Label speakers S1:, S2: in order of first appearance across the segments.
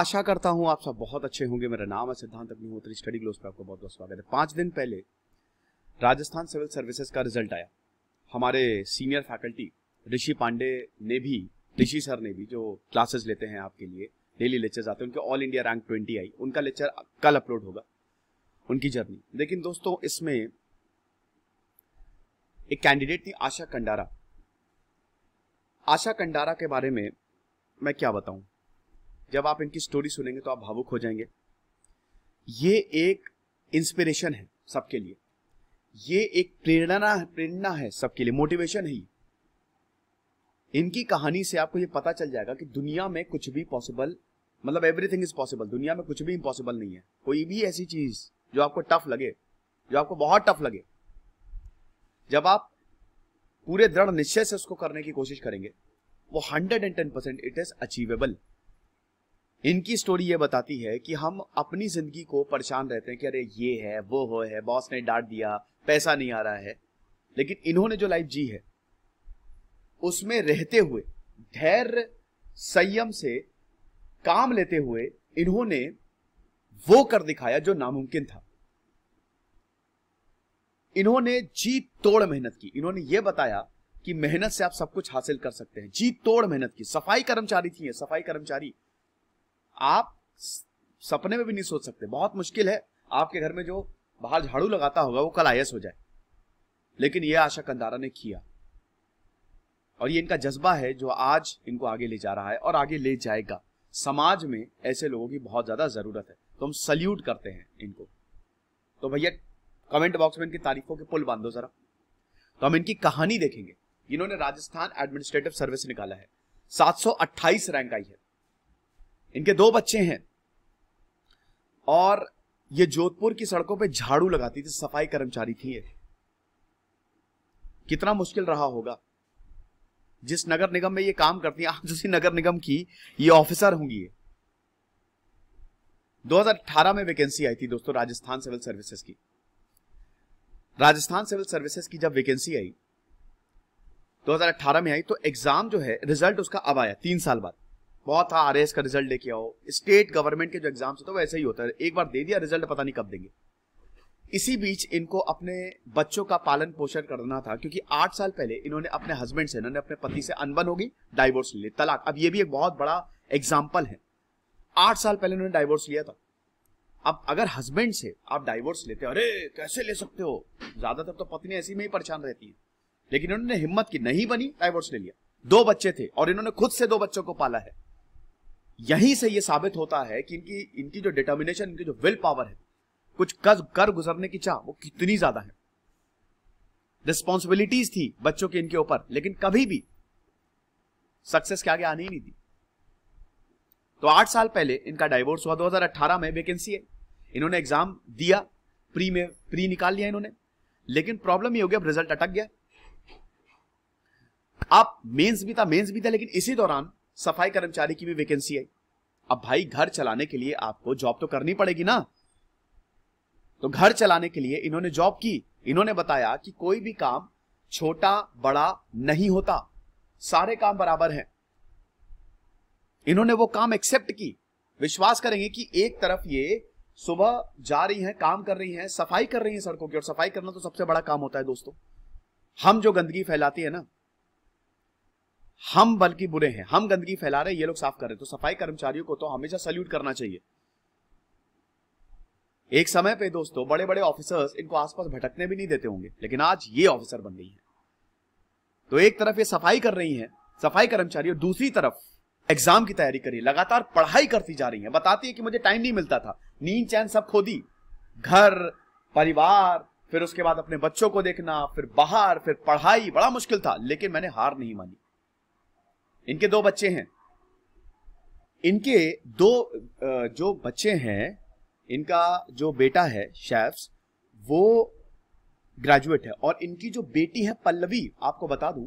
S1: आशा करता हूं आप सब बहुत अच्छे होंगे मेरा नाम है सिद्धांत अग्निहोत्री स्टडी ग्लोस पर आपका बहुत बहुत स्वागत है पांच दिन पहले राजस्थान सिविल सर्विसेज का रिजल्ट आया हमारे सीनियर फैकल्टी ऋषि पांडे ने भी ऋषि सर ने भी जो क्लासेस लेते हैं आपके लिए डेली लेक्चर आते हैं उनके ऑल इंडिया रैंक ट्वेंटी आई उनका लेक्चर कल अपलोड होगा उनकी जर्नी लेकिन दोस्तों इसमें एक कैंडिडेट थी आशा कंडारा आशा कंडारा के बारे में मैं क्या बताऊं जब आप इनकी स्टोरी सुनेंगे तो आप भावुक हो जाएंगे ये एक इंस्पिरेशन है सबके लिए ये एक प्रेरणा प्रेरणा है सबके लिए मोटिवेशन है इनकी कहानी से आपको ये पता चल जाएगा कि दुनिया में कुछ भी पॉसिबल मतलब एवरीथिंग इज पॉसिबल दुनिया में कुछ भी इम्पॉसिबल नहीं है कोई भी ऐसी चीज जो आपको टफ लगे जो आपको बहुत टफ लगे जब आप पूरे दृढ़ निश्चय से उसको करने की कोशिश करेंगे वो hundred and ten percent it is achievable इनकी स्टोरी ये बताती है कि हम अपनी जिंदगी को परेशान रहते हैं कि अरे ये है वो हो है बॉस ने डांट दिया पैसा नहीं आ रहा है लेकिन इन्होंने जो लाइफ जी है उसमें रहते हुए धैर्य संयम से काम लेते हुए इन्होंने वो कर दिखाया जो नामुमकिन था इन्होंने जी तोड़ मेहनत की इन्होंने ये बताया कि मेहनत से आप सब कुछ हासिल कर सकते हैं जी तोड़ मेहनत की सफाई कर्मचारी थी सफाई कर्मचारी आप सपने में भी नहीं सोच सकते बहुत मुश्किल है आपके घर में जो बाहर झाड़ू लगाता होगा वो कल आयस हो जाए लेकिन ये आशा कंदारा ने किया और ये इनका जज्बा है जो आज इनको आगे ले जा रहा है और आगे ले जाएगा समाज में ऐसे लोगों की बहुत ज्यादा जरूरत है तो हम सल्यूट करते हैं इनको तो भैया कमेंट बॉक्स में इनकी तारीफों के पुल बांधो जरा तो हम इनकी कहानी देखेंगे इन्होंने राजस्थान एडमिनिस्ट्रेटिव सर्विस निकाला है 728 रैंक आई है इनके दो बच्चे हैं और ये जोधपुर की सड़कों पे झाड़ू लगाती थी सफाई कर्मचारी थी ये कितना मुश्किल रहा होगा जिस नगर निगम में ये काम करती है आज उसी नगर निगम की ये ऑफिसर होंगी ये 2018 में वैकेंसी आई थी दोस्तों राजस्थान सिविल सर्विसेज की राजस्थान सिविल सर्विसेज की जब वैकेंसी आई 2018 में आई तो एग्जाम जो है रिजल्ट उसका अब आया तीन साल बाद बहुत था आर का रिजल्ट लेके आओ स्टेट गवर्नमेंट के जो एग्जाम्स होते तो वैसे ही होता है एक बार दे दिया रिजल्ट पता नहीं कब देंगे इसी बीच इनको अपने बच्चों का पालन पोषण करना था क्योंकि आठ साल पहले इन्होंने अपने हस्बैंड से इन्होंने अपने पति से अनबन होगी डाइवोर्स ले तलाक अब ये भी एक बहुत बड़ा एग्जाम्पल है आठ साल पहले इन्होंने डाइवोर्स लिया था अब अगर हस्बैंड से आप डाइवोर्स लेते हो अरे कैसे ले सकते हो ज्यादातर तो पत्नी ऐसी में ही परेशान रहती है लेकिन उन्होंने हिम्मत की नहीं बनी डाइवोर्स ले लिया दो बच्चे थे और इन्होंने खुद से दो बच्चों को पाला है यहीं से ये साबित होता है कि इनकी इनकी जो डिटर्मिनेशन इनकी जो विल पावर है कुछ कर, कर गुजरने की चाह वो कितनी ज्यादा है रिस्पॉन्सिबिलिटीज थी बच्चों की इनके ऊपर लेकिन कभी भी सक्सेस के आगे आने ही नहीं दी तो आठ साल पहले इनका डाइवोर्स हुआ 2018 में वेकेंसी है इन्होंने एग्जाम दिया प्री में प्री निकाल लिया इन्होंने लेकिन प्रॉब्लम ये हो गया रिजल्ट अटक गया आप मेंस भी था मेंस भी था लेकिन इसी दौरान सफाई कर्मचारी की भी वैकेंसी आई अब भाई घर चलाने के लिए आपको जॉब तो करनी पड़ेगी ना तो घर चलाने के लिए इन्होंने जॉब की इन्होंने बताया कि कोई भी काम छोटा बड़ा नहीं होता सारे काम बराबर हैं इन्होंने वो काम एक्सेप्ट की विश्वास करेंगे कि एक तरफ ये सुबह जा रही हैं काम कर रही हैं सफाई कर रही हैं सड़कों की और सफाई करना तो सबसे बड़ा काम होता है दोस्तों हम जो गंदगी फैलाती है ना हम बल्कि बुरे हैं हम गंदगी फैला रहे हैं ये लोग साफ कर रहे हैं तो सफाई कर्मचारियों को तो हमेशा सल्यूट करना चाहिए एक समय पे दोस्तों बड़े बड़े ऑफिसर्स इनको आसपास भटकने भी नहीं देते होंगे लेकिन आज ये ऑफिसर बन गई है तो एक तरफ ये सफाई कर रही है सफाई कर्मचारियों दूसरी तरफ एग्जाम की तैयारी करी लगातार पढ़ाई करती जा रही है बताती है कि मुझे टाइम नहीं मिलता था नींद चैन सब खो दी घर परिवार फिर उसके बाद अपने बच्चों को देखना फिर बाहर फिर पढ़ाई बड़ा मुश्किल था लेकिन मैंने हार नहीं मानी इनके दो बच्चे हैं इनके दो जो बच्चे हैं इनका जो बेटा है शेफ्स वो ग्रेजुएट है और इनकी जो बेटी है पल्लवी आपको बता दूं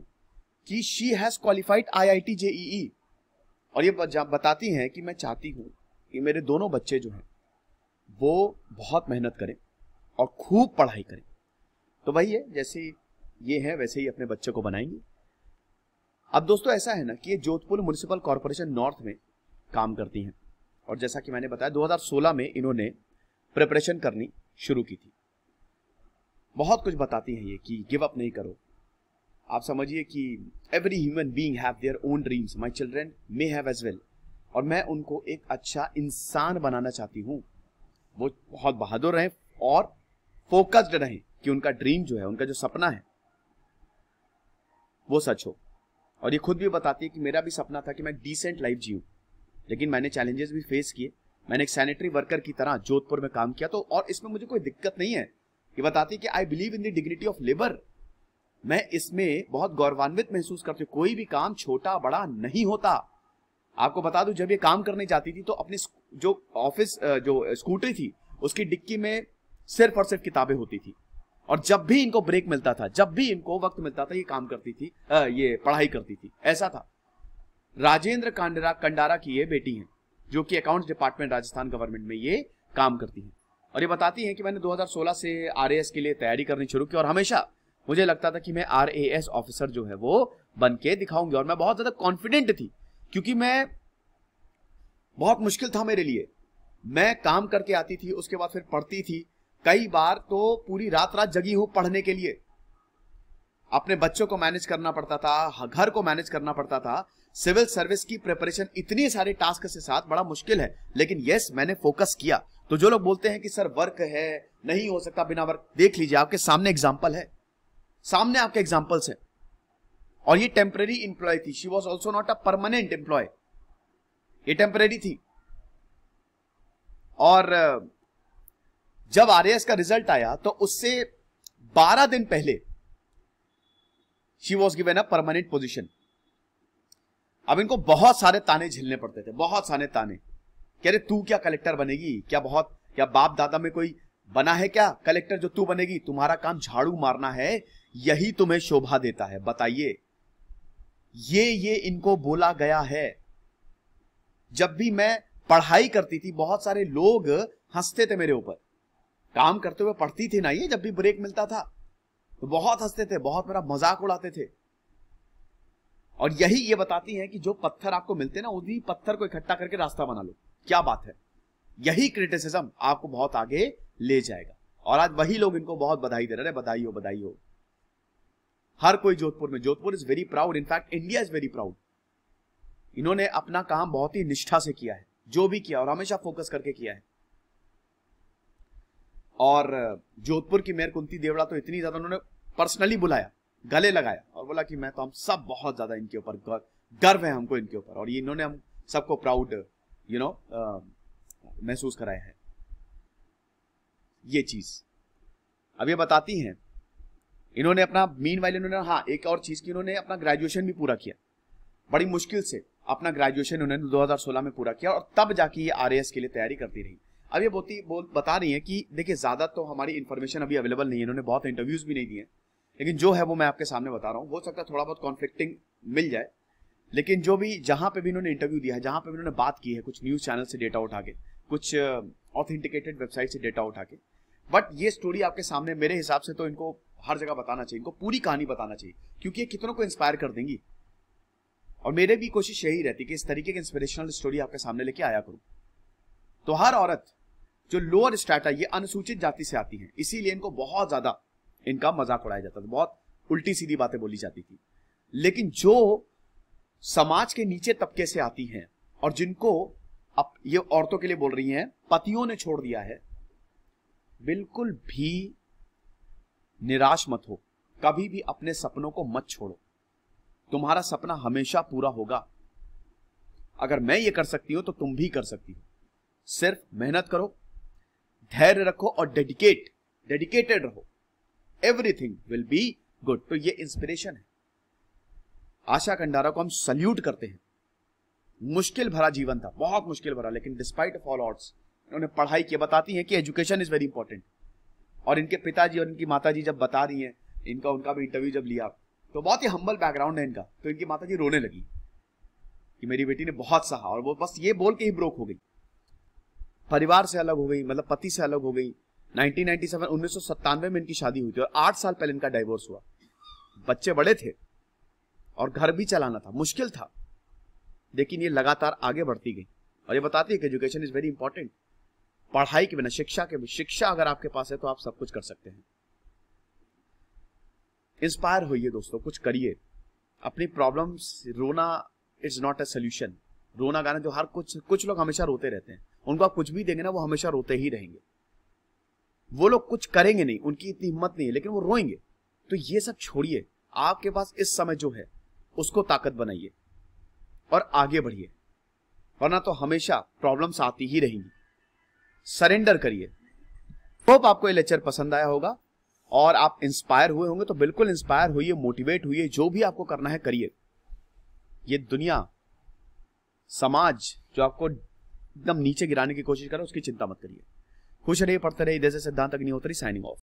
S1: कि she has qualified I I T JEE और ये बताती हैं कि मैं चाहती हूं कि मेरे दोनों बच्चे जो हैं वो बहुत मेहनत करें और खूब पढ़ाई करें तो वही है जैसे ये है वैसे ही अपने बच्चे को बनाएंगे अब दोस्तों ऐसा है ना कि ये जोधपुर म्यूनिसिपल कॉरपोरेशन नॉर्थ में काम करती हैं और जैसा कि मैंने बताया 2016 में इन्होंने प्रिपरेशन करनी शुरू की थी बहुत कुछ बताती हैं ये कि गिव अप नहीं करो आप समझिए कि every human being have their own dreams my children may have as well और मैं उनको एक अच्छा इंसान बनाना चाहती हूँ वो बहुत बहादुर रहें और फोकस्ड रहें कि उनका ड्रीम जो है उनका जो सपना है वो सच हो और ये खुद भी बताती है कि मेरा भी सपना था कि मैं डिसेंट लाइफ जीऊँ लेकिन मैंने चैलेंजेस भी फेस किए मैंने एक सैनिटरी वर्कर की तरह जोधपुर में काम किया तो और इसमें मुझे कोई दिक्कत नहीं है ये बताती कि I believe in the dignity of labour मैं इसमें बहुत गौरवान्वित महसूस करती हूँ कोई भी काम छोटा बड़ा नहीं होता आपको बता दूं जब ये काम करने जाती थी तो अपनी जो ऑफिस जो स्कूटरी थी उसकी डिक्की में सिर्फ और सिर्फ किताबें होती थी और जब भी इनको ब्रेक मिलता था जब भी इनको वक्त मिलता था ये काम करती थी आ, ये पढ़ाई करती थी ऐसा था राजेंद्र कांडरा कंडारा की ये बेटी हैं जो कि अकाउंट्स डिपार्टमेंट राजस्थान गवर्नमेंट में ये काम करती हैं और ये बताती हैं कि मैंने 2016 से आर के लिए तैयारी करनी शुरू की और हमेशा मुझे लगता था कि मैं आर ऑफिसर जो है वो बन के दिखाऊंगी और मैं बहुत ज़्यादा कॉन्फिडेंट थी क्योंकि मैं बहुत मुश्किल था मेरे लिए मैं काम करके आती थी उसके बाद फिर पढ़ती थी कई बार तो पूरी रात रात जगी हूं पढ़ने के लिए अपने बच्चों को मैनेज करना पड़ता था घर को मैनेज करना पड़ता था सिविल सर्विस की प्रिपरेशन इतने सारे टास्क के साथ बड़ा मुश्किल है लेकिन यस मैंने फोकस किया तो जो लोग बोलते हैं कि सर वर्क है नहीं हो सकता बिना वर्क देख लीजिए आपके सामने एग्जाम्पल है सामने आपके एग्जाम्पल्स है और ये टेम्पररी एम्प्लॉय थी she was also not a permanent employ ये टेम्परेरी थी और जब आर का रिजल्ट आया तो उससे 12 दिन पहले ही was given a permanent position अब इनको बहुत सारे ताने झेलने पड़ते थे बहुत सारे ताने कह रहे तू क्या कलेक्टर बनेगी क्या बहुत क्या बाप दादा में कोई बना है क्या कलेक्टर जो तू बनेगी तुम्हारा काम झाड़ू मारना है यही तुम्हें शोभा देता है बताइए ये ये इनको बोला गया है जब भी मैं पढ़ाई करती थी बहुत सारे लोग हंसते थे मेरे ऊपर काम करते हुए पढ़ती थी ना ये जब भी ब्रेक मिलता था तो बहुत हंसते थे बहुत मेरा मजाक उड़ाते थे और यही ये बताती है कि जो पत्थर आपको मिलते ना उसी पत्थर को इकट्ठा करके रास्ता बना लो क्या बात है यही क्रिटिसिज्म आपको बहुत आगे ले जाएगा और आज वही लोग इनको बहुत बधाई दे रहे हैं बधाई हो बधाई हो हर कोई जोधपुर में Jodhpur is very proud in fact India is very proud इन्होंने अपना काम बहुत ही निष्ठा से किया है जो भी किया और हमेशा फोकस करके किया है और जोधपुर की मेयर कुंती देवड़ा तो इतनी ज्यादा उन्होंने पर्सनली बुलाया गले लगाया और बोला कि मैं तो हम सब बहुत ज्यादा इनके ऊपर गर्व है हमको इनके ऊपर और ये इन्होंने हम सबको प्राउड यू नो महसूस कराया है ये चीज अब ये बताती हैं इन्होंने अपना मीन वाइल इन्होंने हाँ एक और चीज की इन्होंने अपना ग्रेजुएशन भी पूरा किया बड़ी मुश्किल से अपना ग्रेजुएशन उन्होंने 2016 में पूरा किया और तब जाके ये आर के लिए तैयारी करती रही अब ये बोती बोल बता रही है कि देखिए ज़्यादा तो हमारी इन्फॉर्मेशन अभी अवेलेबल नहीं है इन्होंने बहुत इंटरव्यूज़ भी नहीं दिए लेकिन जो है वो मैं आपके सामने बता रहा हूँ हो सकता है थोड़ा बहुत कॉन्फ्लिक्टिंग मिल जाए लेकिन जो भी जहाँ पे भी इन्होंने इंटरव्यू दिया है जहाँ पे भी इन्होंने बात की है कुछ न्यूज़ चैनल से डेटा उठा के कुछ ऑथेंटिकेटेड uh, वेबसाइट से डेटा उठा के बट ये स्टोरी आपके सामने मेरे हिसाब से तो इनको हर जगह बताना चाहिए इनको पूरी कहानी बताना चाहिए क्योंकि ये कितनों को इंस्पायर कर देंगी और मेरे भी कोशिश यही रहती कि इस तरीके की इंस्पिरेशनल स्टोरी आपके सामने लेके आया करूं तो हर औरत जो लोअर स्टाटा ये अनुसूचित जाति से आती है इसीलिए इनको बहुत ज्यादा इनका मजाक उड़ाया जाता था बहुत उल्टी सीधी बातें बोली जाती थी लेकिन जो समाज के नीचे तबके से आती हैं और जिनको अब ये औरतों के लिए बोल रही हैं पतियों ने छोड़ दिया है बिल्कुल भी निराश मत हो कभी भी अपने सपनों को मत छोड़ो तुम्हारा सपना हमेशा पूरा होगा अगर मैं ये कर सकती हूं तो तुम भी कर सकती हो सिर्फ मेहनत करो धैर्य रखो और डेडिकेट डेडिकेटेड रहो एवरीथिंग विल बी गुड तो ये इंस्पिरेशन है आशा कंडारा को हम सल्यूट करते हैं मुश्किल भरा जीवन था बहुत मुश्किल भरा लेकिन डिस्पाइट ऑफ ऑल ऑर्ड्स उन्होंने पढ़ाई की बताती हैं कि एजुकेशन इज वेरी इंपॉर्टेंट और इनके पिताजी और इनकी माताजी जब बता रही हैं इनका उनका भी इंटरव्यू जब लिया तो बहुत ही हम्बल बैकग्राउंड है इनका तो इनकी माता जी रोने लगी कि मेरी बेटी ने बहुत सहा और वो बस ये बोल के ही ब्रोक हो गई परिवार से अलग हो गई मतलब पति से अलग हो गई 1997 1997 में इनकी शादी हुई थी और आठ साल पहले इनका डाइवोर्स हुआ बच्चे बड़े थे और घर भी चलाना था मुश्किल था लेकिन ये लगातार आगे बढ़ती गई और ये बताती है कि एजुकेशन इज वेरी इंपॉर्टेंट पढ़ाई के बिना शिक्षा के शिक्षा अगर आपके पास है तो आप सब कुछ कर सकते हैं इंस्पायर होइए दोस्तों कुछ करिए अपनी प्रॉब्लम्स रोना इज नॉट अ सोल्यूशन रोना गाना जो हर कुछ कुछ लोग हमेशा रोते रहते हैं उनको आप कुछ भी देंगे ना वो हमेशा रोते ही रहेंगे वो लोग कुछ करेंगे नहीं उनकी इतनी हिम्मत नहीं है लेकिन वो रोएंगे तो ये सब छोड़िए आपके पास इस समय जो है उसको ताकत बनाइए और आगे बढ़िए वरना तो हमेशा प्रॉब्लम्स आती ही रहेंगी सरेंडर करिए होप आपको ये लेक्चर पसंद आया होगा और आप इंस्पायर हुए होंगे तो बिल्कुल इंस्पायर हुई मोटिवेट हुई जो भी आपको करना है करिए ये दुनिया समाज जो आपको एकदम नीचे गिराने की कोशिश करें उसकी चिंता मत करिए खुश रहिए पढ़ते रहिए जैसे सिद्धांत अग्निहोत्री साइनिंग ऑफ